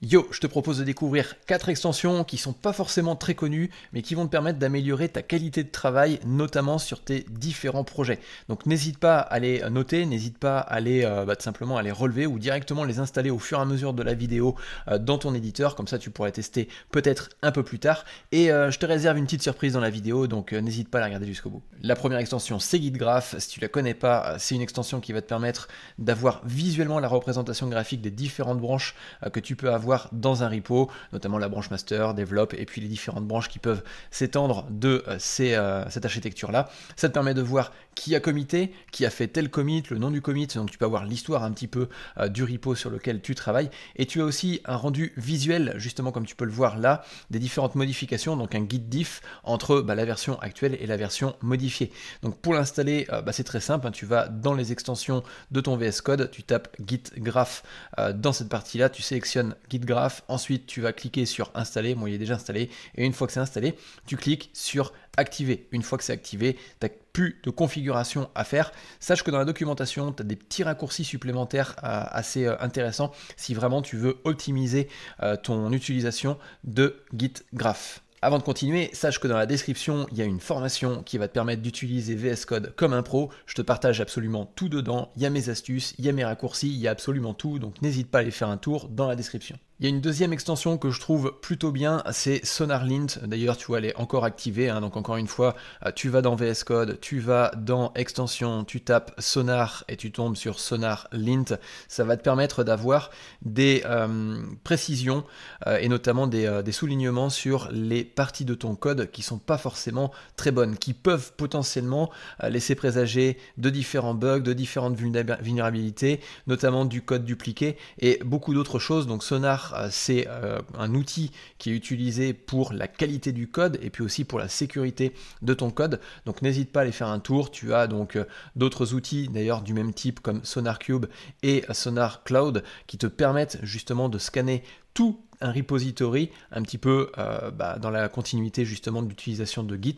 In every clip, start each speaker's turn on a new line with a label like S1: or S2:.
S1: Yo, je te propose de découvrir 4 extensions qui sont pas forcément très connues, mais qui vont te permettre d'améliorer ta qualité de travail, notamment sur tes différents projets. Donc n'hésite pas à les noter, n'hésite pas à les euh, bah, simplement à relever ou directement les installer au fur et à mesure de la vidéo euh, dans ton éditeur, comme ça tu pourras tester peut-être un peu plus tard. Et euh, je te réserve une petite surprise dans la vidéo, donc n'hésite pas à la regarder jusqu'au bout. La première extension, c'est GitGraph. Si tu la connais pas, c'est une extension qui va te permettre d'avoir visuellement la représentation graphique des différentes branches que tu peux avoir dans un repo, notamment la branche master, développe et puis les différentes branches qui peuvent s'étendre de euh, euh, cette architecture-là. Ça te permet de voir qui a commité, qui a fait tel commit, le nom du commit, donc tu peux avoir l'histoire un petit peu euh, du repo sur lequel tu travailles. Et tu as aussi un rendu visuel, justement comme tu peux le voir là, des différentes modifications, donc un git diff entre bah, la version actuelle et la version modifiée. Donc pour l'installer, bah, c'est très simple, hein. tu vas dans les extensions de ton VS Code, tu tapes git graph dans cette partie-là, tu sélectionnes git graphe Ensuite, tu vas cliquer sur installer. Moi, il est déjà installé. Et une fois que c'est installé, tu cliques sur activer. Une fois que c'est activé, tu n'as plus de configuration à faire. Sache que dans la documentation, tu as des petits raccourcis supplémentaires euh, assez euh, intéressants si vraiment tu veux optimiser euh, ton utilisation de Git Graph. Avant de continuer, sache que dans la description, il y a une formation qui va te permettre d'utiliser VS Code comme un pro. Je te partage absolument tout dedans. Il y a mes astuces, il y a mes raccourcis, il y a absolument tout. Donc n'hésite pas à aller faire un tour dans la description. Il y a une deuxième extension que je trouve plutôt bien, c'est SonarLint. D'ailleurs, tu vois, elle est encore activée. Hein. donc, encore une fois, euh, tu vas dans VS Code, tu vas dans Extension, tu tapes Sonar et tu tombes sur SonarLint. Ça va te permettre d'avoir des euh, précisions euh, et notamment des, soulignements sur les parties de ton code qui ne sont pas forcément très bonnes, qui peuvent potentiellement laisser présager de différents bugs, de différentes vulnérabilités, notamment du code dupliqué et beaucoup d'autres choses. Donc, Sonar euh, c'est euh, un outil qui est utilisé pour la qualité du code et puis aussi pour la sécurité de ton code. Donc n'hésite pas à aller faire un tour. Tu as donc euh, d'autres outils d'ailleurs du même type comme SonarCube et SonarCloud qui te permettent justement de scanner tout un repository un petit peu euh, bah, dans la continuité justement de l'utilisation de Git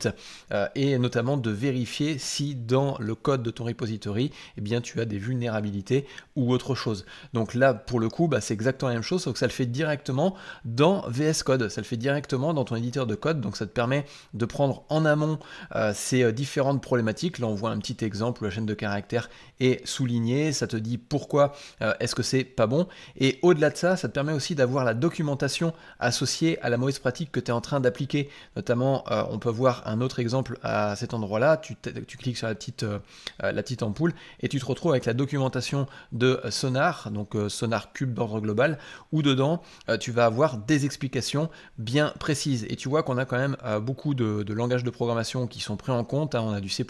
S1: euh, et notamment de vérifier si dans le code de ton repository eh bien tu as des vulnérabilités ou autre chose. Donc là pour le coup bah, c'est exactement la même chose sauf que ça le fait directement dans VS Code, ça le fait directement dans ton éditeur de code donc ça te permet de prendre en amont euh, ces différentes problématiques. Là on voit un petit exemple où la chaîne de caractères est soulignée, ça te dit pourquoi est-ce que c'est pas bon et au-delà de ça ça te permet aussi d'avoir la documentation associée à la mauvaise pratique que tu es en train d'appliquer. Notamment, euh, on peut voir un autre exemple à cet endroit-là. Tu, cliques sur la petite, euh, euh, la petite ampoule et tu te retrouves avec la documentation de Sonar, donc Sonar Cube d'ordre global, où dedans, tu vas avoir des explications bien précises. Et tu vois qu'on a quand même beaucoup de, langages de programmation qui sont pris en compte. Hein. On a du C++,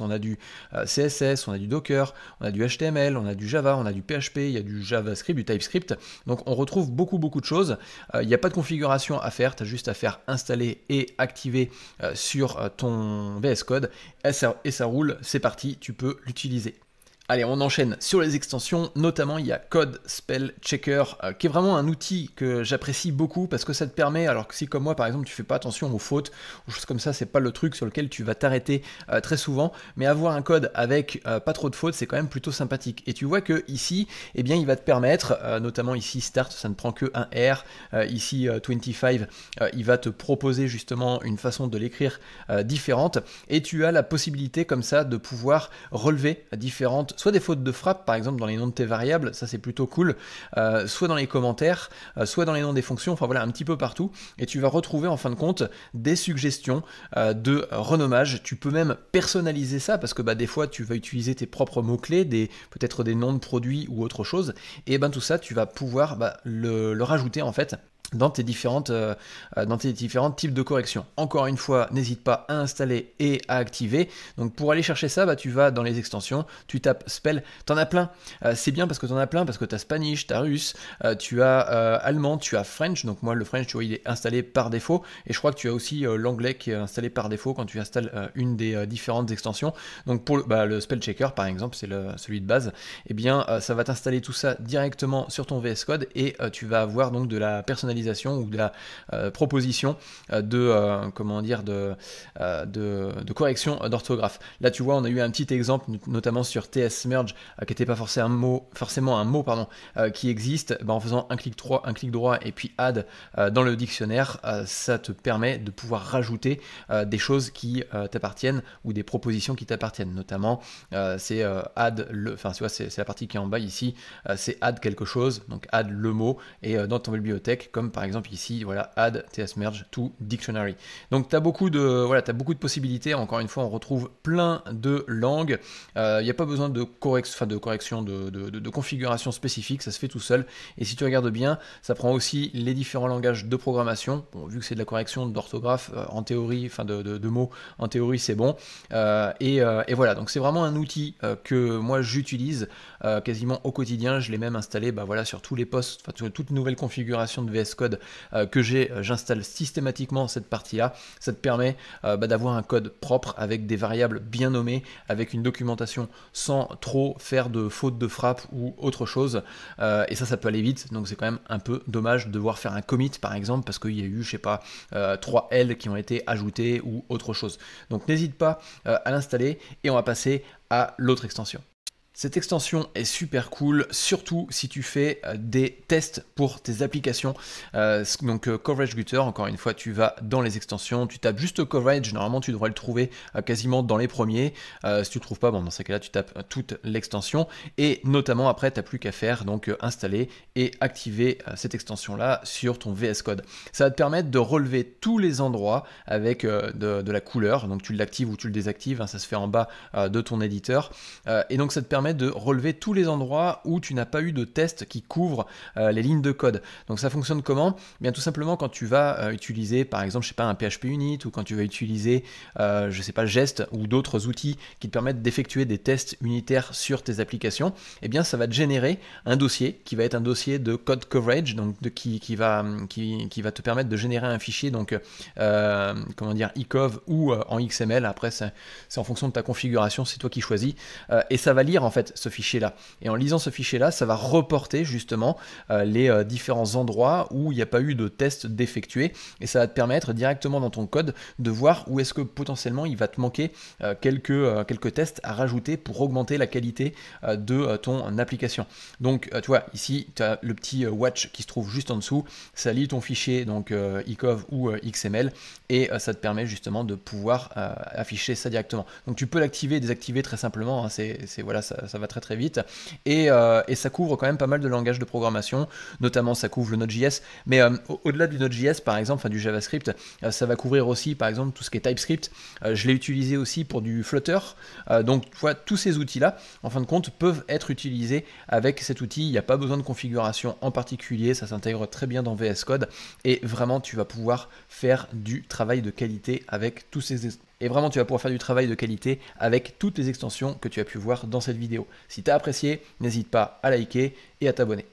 S1: on a du CSS, on a du Docker, on a du HTML, on a du Java, on a du PHP, il y a du JavaScript, du TypeScript. Donc on retrouve beaucoup beaucoup de choses euh, il n'y a pas de configuration à faire, tu as juste à faire installer et activer euh, sur euh, ton VS Code et ça, ça roule, c'est parti, tu peux l'utiliser. Allez, on enchaîne sur les extensions, notamment il y a Code Spell Checker, euh, qui est vraiment un outil que j'apprécie beaucoup parce que ça te permet, alors que si comme moi par exemple tu fais pas attention aux fautes ou choses comme ça, c'est pas le truc sur lequel tu vas t'arrêter euh, très souvent, mais avoir un code avec euh, pas trop de fautes, c'est quand même plutôt sympathique. Et tu vois que ici, eh bien il va te permettre, notamment ici Start, ça ne prend que un R, ici 25, il va te proposer justement une façon de l'écrire différente, et tu as la possibilité comme ça de pouvoir relever différentes soit des fautes de frappe, par exemple dans les noms de tes variables, ça c'est plutôt cool, euh, soit dans les commentaires, euh, soit dans les noms des fonctions, enfin voilà, un petit peu partout. Et tu vas retrouver en fin de compte des suggestions euh, de renommage. Tu peux même personnaliser ça parce que bah, des fois tu vas utiliser tes propres mots-clés, des, peut-être des noms de produits ou autre chose. Et ben tout ça, tu vas pouvoir bah, le rajouter en fait dans tes, différentes, euh, euh, dans tes différents types de corrections. Encore une fois, n'hésite pas à installer et à activer. Donc pour aller chercher ça, bah, tu vas dans les extensions, tu tapes spell, t'en as plein. Euh, c'est bien parce que t'en as plein, parce que t'as Spanish, t'as russe, tu as allemand, tu as French. Donc moi le French, tu vois, il est installé par défaut. Et je crois que tu as aussi l'anglais qui est installé par défaut quand tu installes une des différentes extensions. Donc pour bah, le, spell checker par exemple, c'est celui de base, et eh bien ça va t'installer tout ça directement sur ton VS Code et tu vas avoir donc de la personnalisation ou de la euh, proposition euh, de, euh, comment dire, de, de, correction d'orthographe. Là, tu vois, on a eu un petit exemple, notamment sur TS Merge, qui n'était pas forcément un mot, forcément un mot pardon, qui existe. Bah, en faisant un clic, 3, un clic droit et puis add dans le dictionnaire, ça te permet de pouvoir rajouter des choses qui t'appartiennent ou des propositions qui t'appartiennent. Notamment, c'est add le, enfin, tu vois, c'est la partie qui est en bas ici, c'est add quelque chose, donc add le mot, et dans ton bibliothèque, comme par exemple ici, voilà, add TS merge to dictionary. Donc tu as beaucoup de voilà, as beaucoup de possibilités. Encore une fois, on retrouve plein de langues. Il euh, n'y a pas besoin de, correction, enfin de correction, de, configuration spécifique, ça se fait tout seul. Et si tu regardes bien, ça prend aussi les différents langages de programmation. Bon, vu que c'est de la correction d'orthographe euh, en théorie, enfin de, mots en théorie, c'est bon. Euh, et, voilà, donc c'est vraiment un outil que moi j'utilise quasiment au quotidien. Je l'ai même installé, bah voilà, sur tous les postes, enfin toute nouvelle configuration de VS euh, que j'ai, euh, j'installe systématiquement cette partie-là. Ça te permet euh, bah, d'avoir un code propre avec des variables bien nommées, avec une documentation sans trop faire de fautes de frappe ou autre chose. et ça, ça peut aller vite. Donc c'est quand même un peu dommage de devoir faire un commit par exemple parce qu'il y a eu, je sais pas, trois L qui ont été ajoutés ou autre chose. Donc n'hésite pas à l'installer et on va passer à l'autre extension. Cette extension est super cool, surtout si tu fais euh, des tests pour tes applications. Euh, donc euh, Coverage Gutter, encore une fois, tu vas dans les extensions, tu tapes juste Coverage, normalement tu devrais le trouver quasiment dans les premiers. si tu ne trouves pas, bon, dans ce cas-là, tu tapes toute l'extension. Et notamment après, tu n'as plus qu'à faire, donc installer et activer cette extension-là sur ton VS Code. Ça va te permettre de relever tous les endroits avec de, la couleur, donc tu l'actives ou tu le désactives, hein, ça se fait en bas de ton éditeur. et donc ça te permet de relever tous les endroits où tu n'as pas eu de test qui couvre euh, les lignes de code. Donc ça fonctionne comment eh Bien tout simplement quand tu vas euh, utiliser par exemple je sais pas un PHP unit ou quand tu vas utiliser euh, je sais pas Jest ou d'autres outils qui te permettent d'effectuer des tests unitaires sur tes applications, et eh bien ça va te générer un dossier qui va être un dossier de code coverage donc de, qui, va, qui, qui, va te permettre de générer un fichier donc comment dire icov ou en XML après c'est en fonction de ta configuration c'est toi qui choisis et ça va lire en fait ce fichier-là. Et en lisant ce fichier-là, ça va reporter justement euh, les euh, différents endroits où il n'y a pas eu de test d'effectuer et ça va te permettre directement dans ton code de voir où est-ce que potentiellement il va te manquer euh, quelques, quelques tests à rajouter pour augmenter la qualité de ton application. Donc tu vois, ici, tu as le petit watch qui se trouve juste en dessous, ça lit ton fichier, donc ICOV ou XML, et ça te permet justement de pouvoir afficher ça directement. Donc tu peux l'activer, désactiver très simplement, hein. c'est voilà, ça, ça, va très très vite. Euh, et, ça couvre quand même pas mal de langages de programmation, notamment ça couvre le Node.js, mais euh, au-delà du Node.js par exemple, enfin du JavaScript, euh, ça va couvrir aussi par exemple tout ce qui est TypeScript. je l'ai utilisé aussi pour du Flutter, donc voilà, tous ces outils-là, en fin de compte, peuvent être utilisés avec cet outil. Il n'y a pas besoin de configuration en particulier, ça s'intègre très bien dans VS Code, et vraiment tu vas pouvoir faire du travail de qualité avec tous ces, et vraiment, tu vas pouvoir faire du travail de qualité avec toutes les extensions que tu as pu voir dans cette vidéo. Si tu as apprécié, n'hésite pas à liker et à t'abonner.